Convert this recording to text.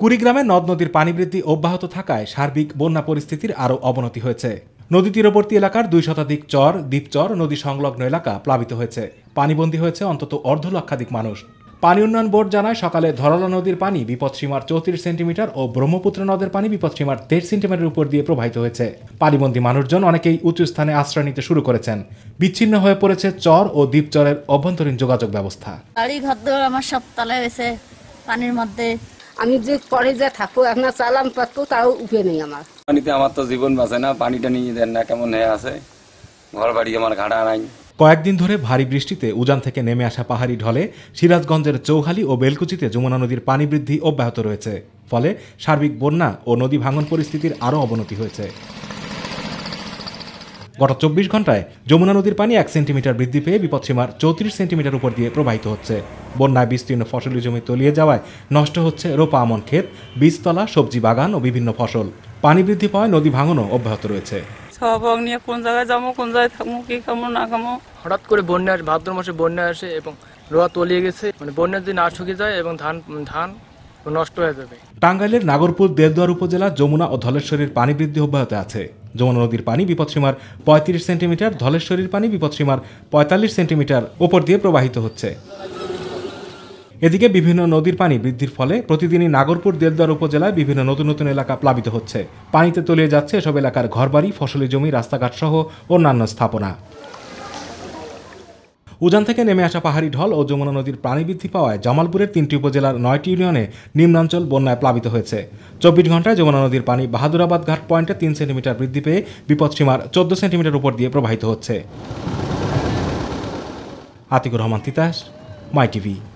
কুড়িগ্রামে নদ নদীর পানি বৃদ্ধি অব্যাহত থাকায় সার্বিক বন্যা পরিস্থিতির আরও অবনতি হয়েছে নদী তীরবর্তী এলাকার দুই শতাধিক চর দ্বীপচর নদী সংলগ্ন এলাকা প্লাবিত হয়েছে পানিবন্দী হয়েছে অন্তত অর্ধ লক্ষাধিক মানুষ পানি উন্নয়ন বোর্ড জানায় সকালে ধরলা নদীর পানি বিপদসীমার চৌত্রিশ সেন্টিমিটার ও ব্রহ্মপুত্র নদের পানি বিপদসীমার দেড় সেন্টিমিটার উপর দিয়ে প্রবাহিত হয়েছে পানিবন্দী মানুষজন অনেকেই উঁচু স্থানে আশ্রয় নিতে শুরু করেছেন বিচ্ছিন্ন হয়ে পড়েছে চর ও দ্বীপচরের অভ্যন্তরীণ যোগাযোগ ব্যবস্থা বাড়ি ঘর আমার সব তলায় পানির মধ্যে আমি যে পরে যা থাকো আপনার চালান পাতো তাও উঠে নেই আমার পানিতে আমার তো জীবন বাঁচে না পানিটা নিয়ে দেন না কেমন হয়ে আছে ঘর বাড়ি আমার ঘাটা নাই কয়েকদিন ধরে ভারী বৃষ্টিতে উজান থেকে নেমে আসা পাহাড়ি ঢলে সিরাজগঞ্জের চৌহালি ও বেলকুচিতে যমুনা নদীর পানি বৃদ্ধি অব্যাহত রয়েছে ফলে সার্বিক বন্যা ও নদী ভাঙন পরিস্থিতির আরও অবনতি হয়েছে গত চব্বিশ ঘন্টায় যমুনা নদীর পানি এক সেন্টিমিটার বৃদ্ধি পেয়ে বিপদসীমার চৌত্রিশ সেন্টিমিটার উপর দিয়ে প্রবাহিত হচ্ছে বন্যায় বিস্তীর্ণ ফসলের জমি তলিয়ে যাওয়ায় নষ্ট হচ্ছে রোপা আমন ক্ষেত বীজতলা সবজি বাগান ও বিভিন্ন ফসল পানি বৃদ্ধি পাওয়ায় নদী ভাঙনও অব্যাহত রয়েছে সহভাগ নিয়ে কোন জায়গায় যাবো কোন জায়গায় থাকবো কি খামো না খামো হঠাৎ করে বন্যা আসে ভাদ্র মাসে বন্যা আসে এবং রোয়া তলিয়ে গেছে মানে বন্যার দিন না শুকিয়ে যায় এবং ধান ধান নষ্ট হয়ে যাবে টাঙ্গাইলের নাগরপুর দেলদুয়ার উপজেলা যমুনা ও ধলেশ্বরীর পানি বৃদ্ধি অব্যাহত আছে যমুনা নদীর পানি বিপদসীমার পঁয়ত্রিশ সেন্টিমিটার ধলেশ্বরীর পানি বিপদসীমার পঁয়তাল্লিশ সেন্টিমিটার ওপর দিয়ে প্রবাহিত হচ্ছে এদিকে বিভিন্ন নদীর পানি বৃদ্ধির ফলে প্রতিদিনই নাগরপুর দেলদার উপজেলায় বিভিন্ন নতুন নতুন এলাকা প্লাবিত হচ্ছে পানিতে তলিয়ে যাচ্ছে এসব এলাকার ঘরবাড়ি ফসলি জমি রাস্তাঘাট সহ অন্যান্য স্থাপনা উজান থেকে নেমে আসা পাহাড়ি ঢল ও যমুনা নদীর প্রাণী বৃদ্ধি পাওয়ায় জামালপুরের তিনটি উপজেলার নয়টি ইউনিয়নে নিম্নাঞ্চল বন্যায় প্লাবিত হয়েছে চব্বিশ ঘন্টায় যমুনা নদীর পানি বাহাদুরাবাদ ঘাট পয়েন্টে তিন সেন্টিমিটার বৃদ্ধি পেয়ে বিপদসীমার চোদ্দ সেন্টিমিটার উপর দিয়ে প্রবাহিত হচ্ছে আতিকুর রহমান তিতাস মাই টিভি